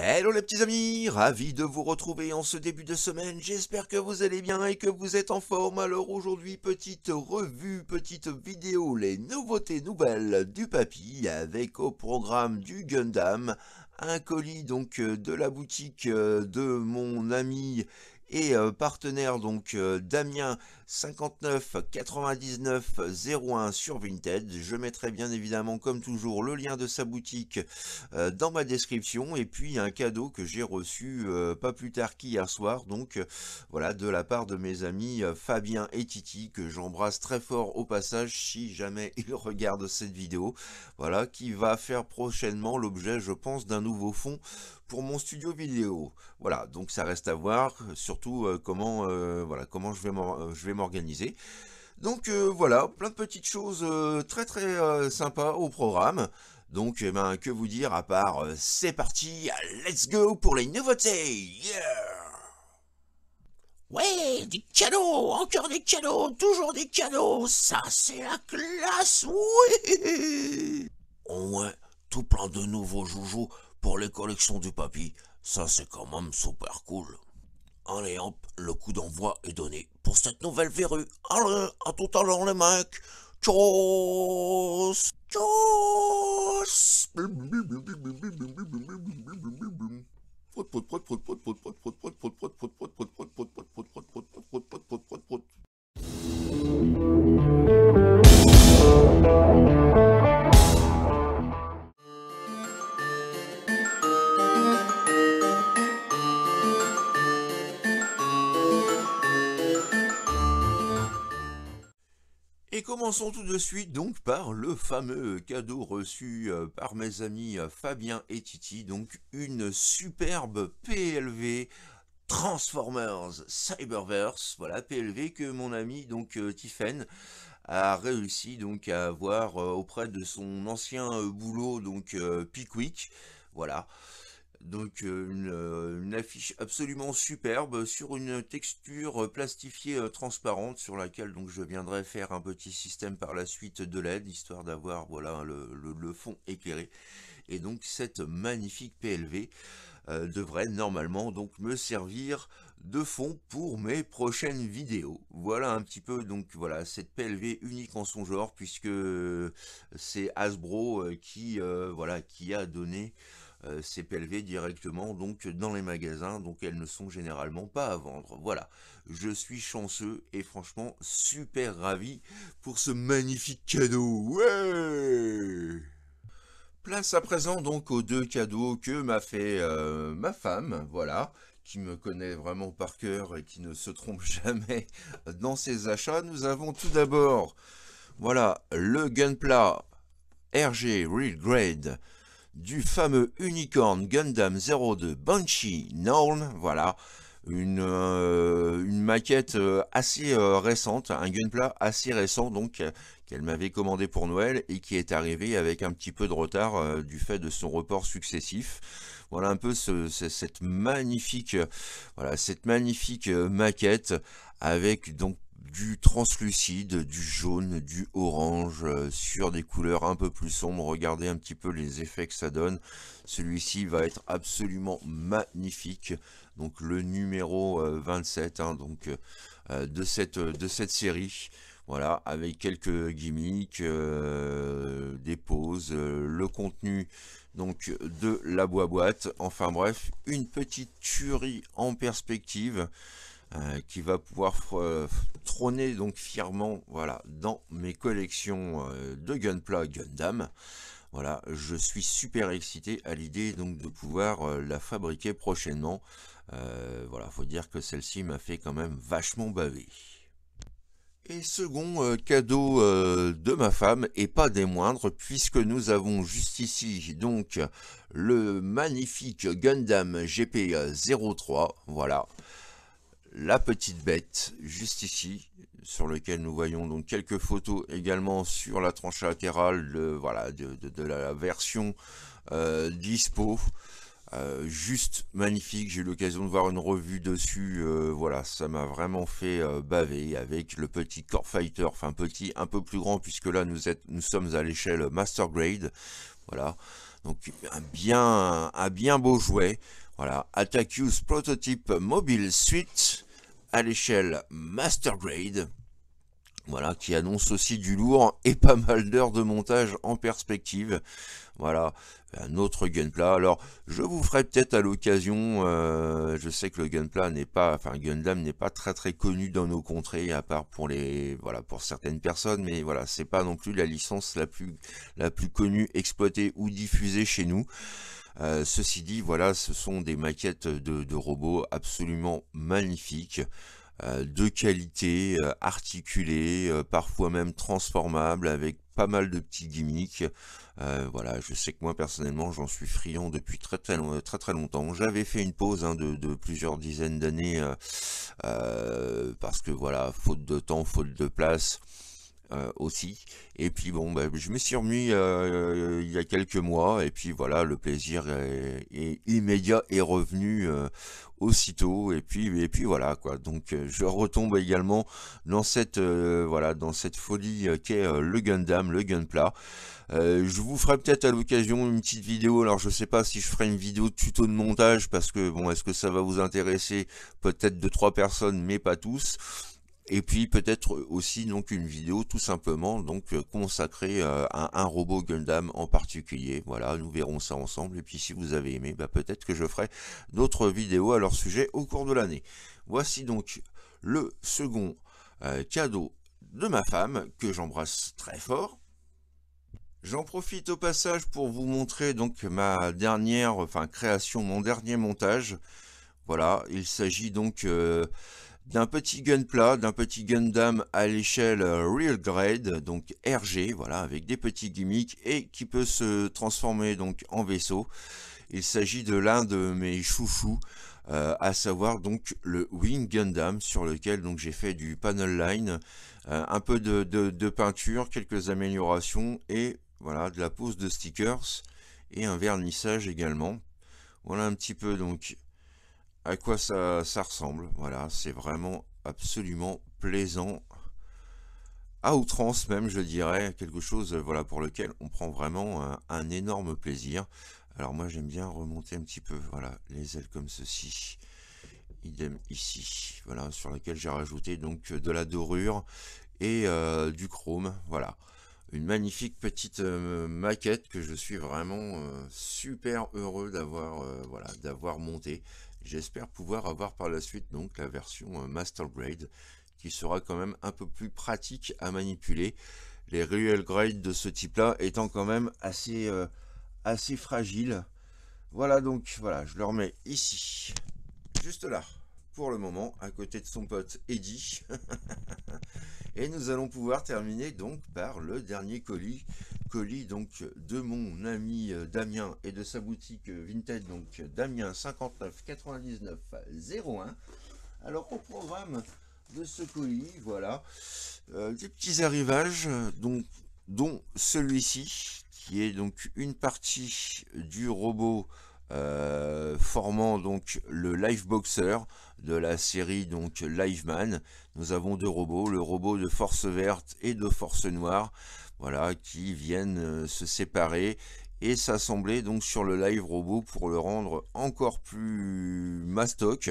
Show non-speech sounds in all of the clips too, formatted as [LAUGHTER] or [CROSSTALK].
Hello les petits amis, ravi de vous retrouver en ce début de semaine, j'espère que vous allez bien et que vous êtes en forme. Alors aujourd'hui, petite revue, petite vidéo, les nouveautés nouvelles du papy avec au programme du Gundam, un colis donc euh, de la boutique euh, de mon ami et euh, partenaire donc Damien 59 99 01 sur Vinted. Je mettrai bien évidemment comme toujours le lien de sa boutique euh, dans ma description et puis un cadeau que j'ai reçu euh, pas plus tard qu'hier soir donc euh, voilà de la part de mes amis Fabien et Titi que j'embrasse très fort au passage si jamais ils [LAUGHS] regardent cette vidéo voilà qui va faire prochainement l'objet je pense d'un nouveau fond pour mon studio vidéo voilà donc ça reste à voir surtout comment voilà comment je vais je vais organisé, Donc euh, voilà, plein de petites choses euh, très très euh, sympas au programme. Donc eh ben, que vous dire à part c'est parti, let's go pour les nouveautés yeah Ouais, des cadeaux, encore des cadeaux, toujours des cadeaux, ça c'est la classe, oui oh, Ouais, tout plein de nouveaux joujoux pour les collections du papy, ça c'est quand même super cool. Allez hop, le coup d'envoi est donné pour cette nouvelle verrue. Allez, à tout à l'heure les mecs. Tchuss Tchuss commençons tout de suite donc par le fameux cadeau reçu euh, par mes amis euh, Fabien et Titi, donc une superbe PLV Transformers Cyberverse, voilà PLV que mon ami donc euh, Tiffen a réussi donc à avoir auprès de son ancien boulot donc Pickwick, voilà. Donc euh, euh, une, affiche absolument superbe sur une texture plastifiée euh, transparente sur laquelle donc je viendrai faire un petit système par la suite de LED histoire d'avoir voilà le, fond éclairé et donc cette magnifique PLV devrait normalement donc me servir de fond pour mes prochaines vidéos. Voilà un petit peu donc voilà cette PLV unique en son genre puisque c'est Hasbro qui voilà qui a donné euh, c'est pelvé directement donc dans les magasins, donc elles ne sont généralement pas à vendre. Voilà, je suis chanceux et franchement super ravi pour ce magnifique cadeau. Place à présent donc aux deux cadeaux que m'a fait euh, ma femme, voilà, qui me connaît vraiment par cœur et qui ne se trompe [LAUGHS] jamais dans ses achats. Nous avons tout d'abord, voilà, le Gunpla RG Real Grade du fameux Unicorn Gundam 02 Banshee Norn, voilà, une, euh, une maquette euh, assez euh, récente, un gunpla assez récent donc qu'elle m'avait commandé pour Noël et qui est arrivé avec un petit peu de retard du fait de son report successif. Voilà un peu cette magnifique, voilà, cette magnifique maquette avec donc du translucide, du jaune, du orange euh, sur des couleurs un peu plus sombres. Regardez un petit peu les effets que ça donne. Celui-ci va être absolument magnifique. Donc le numéro 27 euh, hein, donc, euh, de, cette, de cette série. Voilà, avec quelques gimmicks, des pauses, le contenu donc de la boîte. Enfin bref, une petite tuerie en perspective. Euh, qui va pouvoir euh, trôner donc fièrement voilà, dans mes collections euh, de Gunpla Gundam. Voilà, je suis super excité à l'idée donc de pouvoir la fabriquer prochainement. voilà, faut dire que celle-ci m'a fait quand même vachement baver. Et second cadeau de ma femme, et pas des moindres, puisque nous avons juste ici donc le magnifique Gundam GP03, voilà, la petite bête, juste ici, sur lequel nous voyons donc quelques photos également sur la tranche latérale de, voilà, de, la version euh, dispo. Euh, juste magnifique, j'ai eu l'occasion de voir une revue dessus, euh, voilà, ça m'a vraiment fait baver avec le petit Core Fighter, enfin petit, un peu plus grand, puisque là nous, nous sommes à l'échelle Master Grade, voilà, donc un bien, un bien beau jouet, voilà, Attack Use Prototype Mobile Suite à l'échelle Master Grade. Voilà, qui annonce aussi du lourd et pas mal d'heures de montage en perspective. Voilà, un autre Gunpla. Alors, je vous ferai peut-être à l'occasion, euh, je sais que le Gunpla n'est pas, enfin Gundam n'est pas très très connu dans nos contrées, à part pour les, voilà, pour certaines personnes, mais voilà, c'est pas non plus la licence la plus, la plus connue, exploitée ou diffusée chez nous. Euh, ceci dit, voilà, ce sont des maquettes de robots absolument magnifiques. Euh, de qualité, euh, articulé, euh, parfois même transformable, avec pas mal de petits gimmicks. voilà, je sais que moi personnellement j'en suis friand depuis très très, très, très longtemps. J'avais fait une pause hein, de, plusieurs dizaines d'années parce que voilà, faute de temps, faute de place. Euh, aussi. Et puis bon, bah, je me suis remis euh, euh, il y a quelques mois, et puis voilà, le plaisir est, immédiat est revenu aussitôt. Et puis et puis voilà quoi. Donc je retombe également dans cette voilà dans cette folie qu'est le Gundam, le Gunpla. je vous ferai peut-être à l'occasion une petite vidéo, alors je sais pas si je ferai une vidéo tuto de montage parce que bon est-ce que ça va vous intéresser peut-être de trois personnes mais pas tous et puis peut-être aussi donc une vidéo tout simplement donc euh, consacrée euh, à un robot Gundam en particulier. Voilà, nous verrons ça ensemble. Et puis si vous avez aimé, bah, peut-être que je ferai d'autres vidéos à leur sujet au cours de l'année. Voici donc le second euh, cadeau de ma femme que j'embrasse très fort. J'en profite au passage pour vous montrer donc ma dernière, enfin création, mon dernier montage. Voilà, il s'agit donc d'un petit gunpla, plat, d'un petit Gundam à l'échelle euh, Real Grade, donc RG, voilà, avec des petits gimmicks et qui peut se transformer donc en vaisseau. Il s'agit de l'un de mes chouchous, euh, à savoir donc le Wing Gundam sur lequel donc j'ai fait du panel line, euh, un peu de, de, peinture, quelques améliorations et voilà de la pose de stickers et un vernissage également. Voilà un petit peu donc à quoi ça, ça ressemble. Voilà, c'est vraiment absolument plaisant. À outrance même, je dirais, quelque chose euh, voilà, pour lequel on prend vraiment euh, un, énorme plaisir. Alors moi j'aime bien remonter un petit peu, voilà, les ailes comme ceci. Idem ici, voilà, sur laquelle j'ai rajouté donc euh, de la dorure et du chrome, voilà. Une magnifique petite maquette que je suis vraiment super heureux d'avoir voilà, d'avoir montée. J'espère pouvoir avoir par la suite donc la version euh, Master Grade qui sera quand même un peu plus pratique à manipuler. Les Real Grade de ce type-là étant quand même assez, euh, assez fragiles. Voilà donc, voilà, je le remets ici, juste là le moment à côté de son pote Eddie. [LAUGHS] et nous allons pouvoir terminer donc par le dernier colis. Colis donc de mon ami euh, Damien et de sa boutique euh, Vinted, donc Damien 59 99 01. Alors au programme de ce colis, voilà, euh, des petits arrivages, donc, dont celui-ci, qui est donc une partie du robot euh, formant donc le live Boxer de la série donc Liveman. Nous avons deux robots, le robot de force verte et de force noire, voilà, qui viennent euh, se séparer et s'assembler donc sur le live robot pour le rendre encore plus mastoc.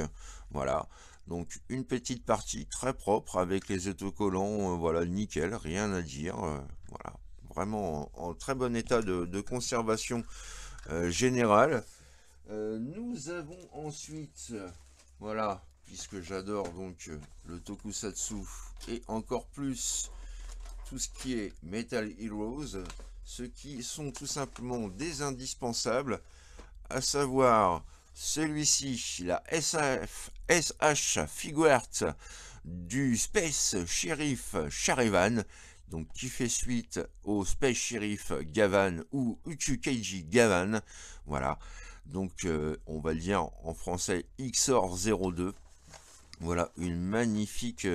Voilà. Donc une petite partie très propre avec les autocollants, euh, voilà, nickel, rien à dire. voilà, vraiment en, très bon état de, conservation générale. Euh, nous avons ensuite, voilà, puisque j'adore donc euh, le tokusatsu et encore plus tout ce qui est Metal Heroes, ce qui sont tout simplement des indispensables, à savoir celui-ci, la S.F.S.H. SH du Space Sheriff Sharevan, donc qui fait suite au Space Sheriff Gavan ou Uchukeiji Gavan, voilà. Donc euh, on va le dire en français XOR02. Voilà, une magnifique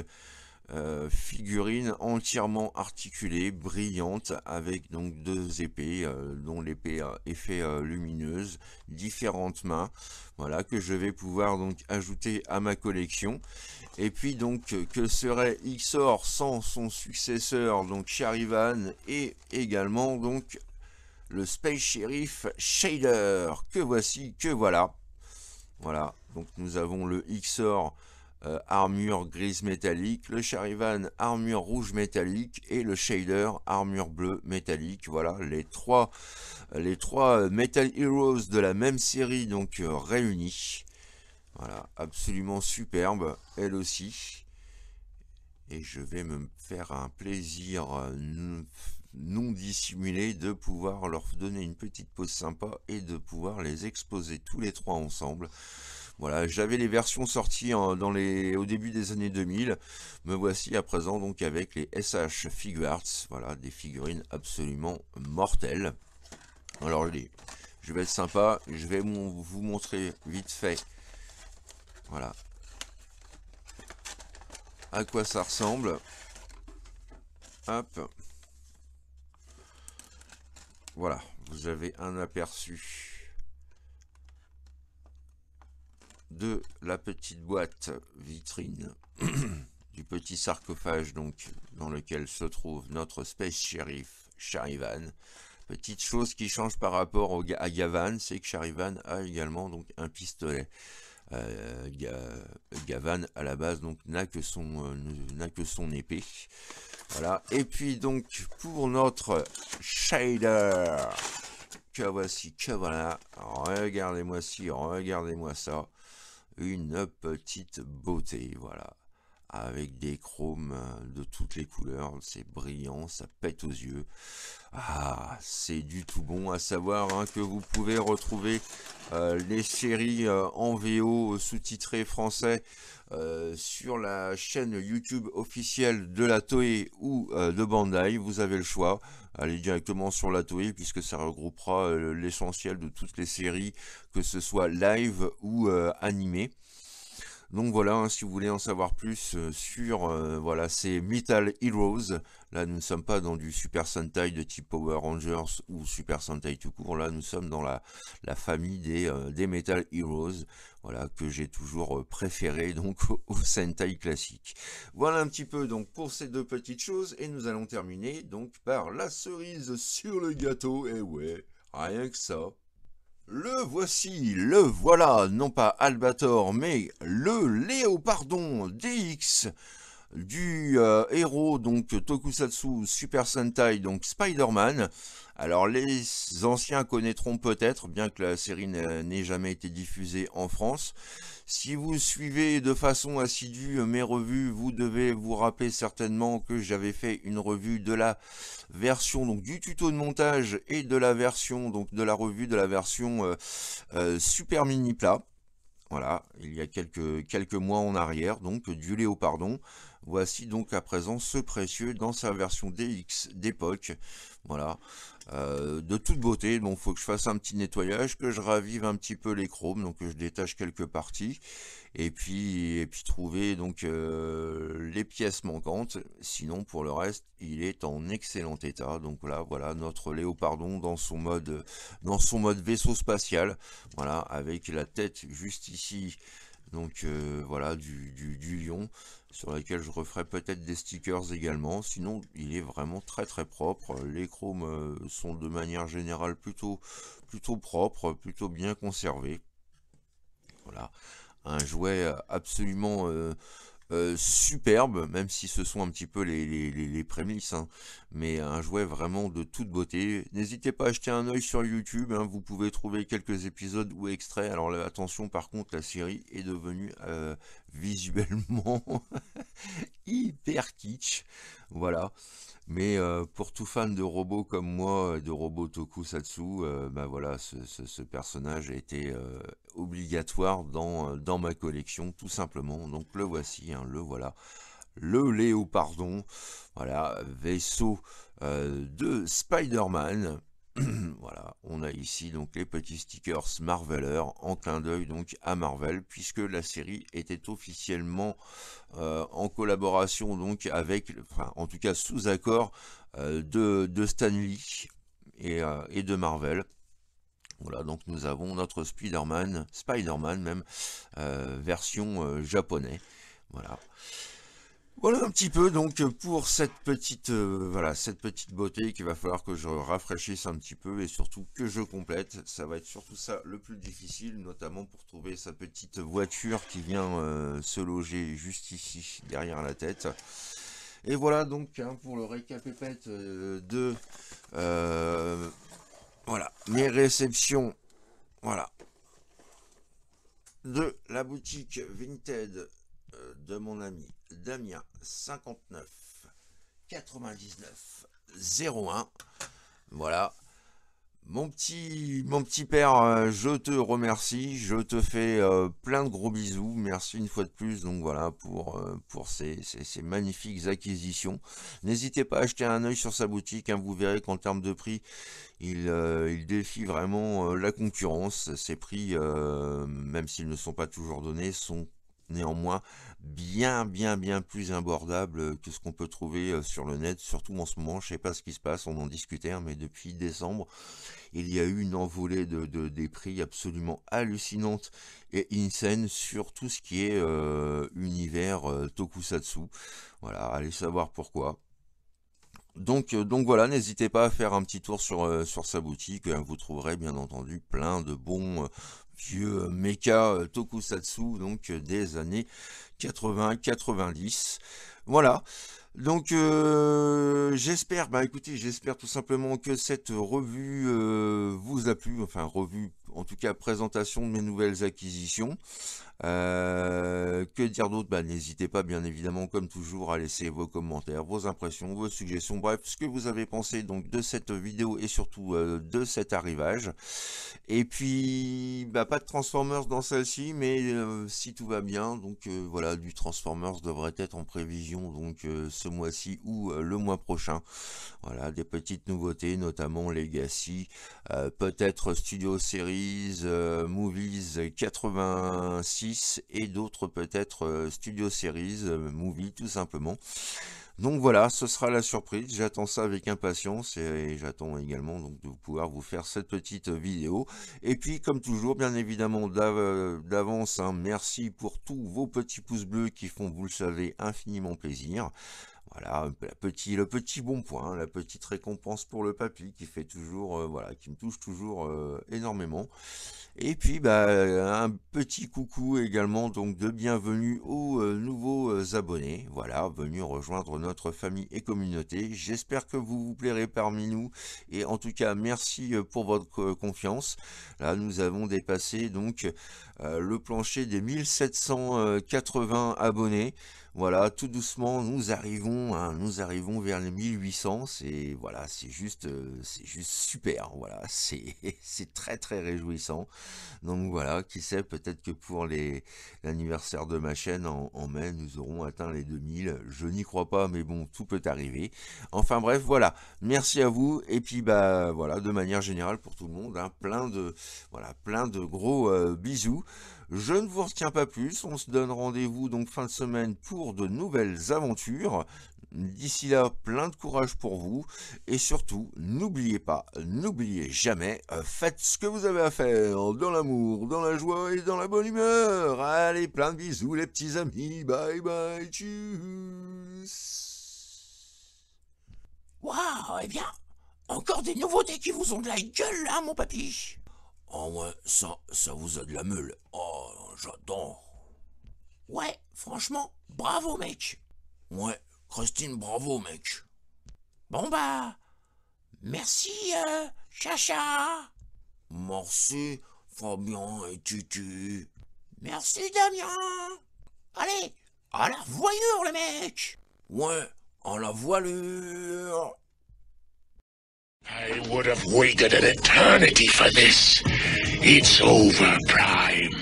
euh, figurine entièrement articulée, brillante, avec donc deux épées, euh, dont l'épée effet lumineuse, différentes mains, voilà, que je vais pouvoir donc ajouter à ma collection. Et puis donc, que serait XOR sans son successeur, donc Charivan, et également donc le Space Sheriff Shader, que voici, que voilà. Voilà, donc nous avons le XOR euh, armure grise métallique, le Charivan armure rouge métallique et le Shader armure bleue métallique. Voilà les trois, les trois euh, Metal Heroes de la même série donc euh, réunis. Voilà, absolument superbe, elle aussi. Et je vais me faire un plaisir non dissimulé de pouvoir leur donner une petite pause sympa et de pouvoir les exposer tous les trois ensemble. Voilà, j'avais les versions sorties hein, dans les, au début des années 2000. Me voici à présent donc avec les SH Figure Arts. Voilà, des figurines absolument mortelles. Alors je vais être sympa, je vais vous montrer vite fait. Voilà. À quoi ça ressemble. Hop. Voilà, vous avez un aperçu de la petite boîte vitrine [CLEARS THROAT] du petit sarcophage donc dans lequel se trouve notre Space Sheriff Charivan. Petite chose qui change par rapport au, à Gavan, c'est que Charivan a également donc un pistolet. Euh, Gavan à la base donc n'a que son euh, n'a que son épée. Voilà. Et puis donc pour notre shader, que voici, que voilà. Regardez-moi si regardez-moi ça. Une petite beauté, voilà avec des chromes euh, de toutes les couleurs, c'est brillant, ça pète aux yeux. Ah, c'est du tout bon à savoir hein, que vous pouvez retrouver euh, les séries euh, en VO sous-titrées français sur la chaîne YouTube officielle de la Toei ou de Bandai, vous avez le choix. Allez directement sur la Toei puisque ça regroupera l'essentiel de toutes les séries, que ce soit live ou animé. Donc voilà, hein, si vous voulez en savoir plus euh, sur, ces euh, voilà, ces Metal Heroes. Là, nous ne sommes pas dans du Super Sentai de type Power Rangers ou Super Sentai tout court. Là, nous sommes dans la, famille des, euh, des Metal Heroes voilà que j'ai toujours préféré [LAUGHS] donc au Sentai classique. Voilà un petit peu donc pour ces deux petites choses et nous allons terminer donc par la cerise sur le gâteau et ouais rien que ça. Le voici, le voilà, non pas Albator, mais le Léopardon DX du euh, héros donc Tokusatsu Super Sentai, donc Spider-Man. Alors les anciens connaîtront peut-être, bien que la série n'ait jamais été diffusée en France. Si vous suivez de façon assidue mes revues, vous devez vous rappeler certainement que j'avais fait une revue de la version donc du tuto de montage et de la version donc de la revue de la version euh, euh, Super Mini Plat. Voilà, il y a quelques, quelques mois en arrière, donc du pardon Voici donc à présent ce précieux dans sa version DX d'époque. Voilà, euh, de toute beauté. Donc, faut que je fasse un petit nettoyage, que je ravive un petit peu les chromes, donc que je détache quelques parties, et puis et puis trouver donc euh, les pièces manquantes. Sinon, pour le reste, il est en excellent état. Donc là, voilà notre Léopardon dans son mode dans son mode vaisseau spatial. Voilà, avec la tête juste ici. Donc euh, voilà du, du lion sur laquelle je referai peut-être des stickers également. Sinon, il est vraiment très très propre. Les chromes euh, sont de manière générale plutôt, plutôt propres, plutôt bien conservés. Voilà, un jouet euh, absolument euh, superbe, même si ce sont un petit peu les, les, prémices, hein. mais un jouet vraiment de toute beauté. N'hésitez pas à jeter un oeil sur YouTube, hein. vous pouvez trouver quelques épisodes ou extraits. Alors attention, par contre, la série est devenue visuellement [LAUGHS] hyper kitsch, voilà. Mais euh, pour tout fan de robots comme moi, euh, de robot tokusatsu, bah voilà, ce, personnage a été obligatoire dans, dans, ma collection, tout simplement. Donc le voici, hein, le voilà. Le pardon, voilà, vaisseau de Spider-Man. [CLEARS THROAT] voilà, on a ici donc les petits stickers Marveler en clin d'œil donc à Marvel puisque la série était officiellement euh, en collaboration donc avec, enfin, en tout cas sous accord euh, de, de Stan Lee et, euh, et, de Marvel. Voilà, donc nous avons notre Spider-Man, Spider-Man même, version japonais. Voilà. Voilà un petit peu donc pour cette petite euh, voilà cette petite beauté qu'il va falloir que je rafraîchisse un petit peu et surtout que je complète. Ça va être surtout ça le plus difficile, notamment pour trouver sa petite voiture qui vient euh, se loger juste ici derrière la tête. Et voilà donc hein, pour le récapépète euh, de voilà mes réceptions voilà de la boutique Vinted de mon ami Damien 59 99 01. Voilà. Mon petit, mon petit père, euh, je te remercie, je te fais euh, plein de gros bisous, merci une fois de plus donc voilà pour, euh, pour ces, magnifiques acquisitions. N'hésitez pas à acheter un œil sur sa boutique, hein. vous verrez qu'en termes de prix, il, il défie vraiment la concurrence. Ses prix, même s'ils ne sont pas toujours donnés, sont néanmoins bien bien bien plus abordable euh, que ce qu'on peut trouver euh, sur le net, surtout en ce moment, je sais pas ce qui se passe, on en discutait, hein, mais depuis décembre, il y a eu une envolée de, des prix absolument hallucinante et insane sur tout ce qui est euh, univers tokusatsu. Voilà, allez savoir pourquoi. Donc, donc, voilà, n'hésitez pas à faire un petit tour sur, sur sa boutique. Hein. Vous trouverez bien entendu plein de bons, euh, mecha euh, tokusatsu donc euh, des années 80-90. Voilà. Donc j'espère, bah écoutez, j'espère tout simplement que cette revue vous a plu, enfin revue en tout cas présentation de mes nouvelles acquisitions. Euh, que dire d'autre bah, N'hésitez pas bien évidemment comme toujours à laisser vos commentaires, vos impressions, vos suggestions, bref ce que vous avez pensé donc de cette vidéo et surtout euh, de cet arrivage. Et puis bah, pas de Transformers dans celle-ci mais euh, si tout va bien donc voilà du Transformers devrait être en prévision donc ce mois-ci ou le mois prochain. Voilà des petites nouveautés notamment Legacy, peut-être Studio Series Movies, 86 euh, et d'autres peut-être euh, Studio Series, euh, Movie tout simplement. Donc voilà, ce sera la surprise, j'attends ça avec impatience et j'attends également donc de pouvoir vous faire cette petite vidéo. Et puis comme toujours, bien évidemment d'avance, un hein, merci pour tous vos petits pouces bleus qui font, vous le savez, infiniment plaisir. Voilà, petit, le petit bon point, hein, la petite récompense pour le papy qui fait toujours, euh, voilà, qui me touche toujours euh, énormément. Et puis, bah, un petit coucou également, donc de bienvenue aux euh, nouveaux abonnés, voilà, venus rejoindre notre famille et communauté. J'espère que vous vous plairez parmi nous et en tout cas, merci pour votre confiance. Là, nous avons dépassé donc le plancher des 1780 abonnés. Voilà, tout doucement, nous arrivons, hein, nous arrivons vers les 1800. C'est voilà, c'est juste, euh, c'est juste super. Voilà, [LAUGHS] c'est c'est très très réjouissant. Donc voilà, qui sait, peut-être que pour les l'anniversaire de ma chaîne en, mai, nous aurons atteint les 2000. Je n'y crois pas, mais bon, tout peut arriver. Enfin bref, voilà. Merci à vous. Et puis bah voilà, de manière générale pour tout le monde, hein, plein de voilà, plein de gros euh, bisous. Je ne vous retiens pas plus, on se donne rendez-vous donc fin de semaine pour de nouvelles aventures. D'ici là, plein de courage pour vous et surtout, n'oubliez pas, n'oubliez jamais, euh, faites ce que vous avez à faire dans l'amour, dans la joie et dans la bonne humeur. Allez, plein de bisous les petits amis, bye bye, tchuss Waouh, eh bien, encore des nouveautés qui vous ont de la gueule, hein, mon papy Oh, ouais, ça, ça vous a de la meule. J'adore. Ouais, franchement, bravo mec. Ouais, Christine, bravo mec. Bon bah, merci euh, Chacha. Merci Fabien et Titi. Merci Damien. Allez, à la voilure le mec Ouais, à la voilure. I would have waited an eternity for this. It's over, Prime.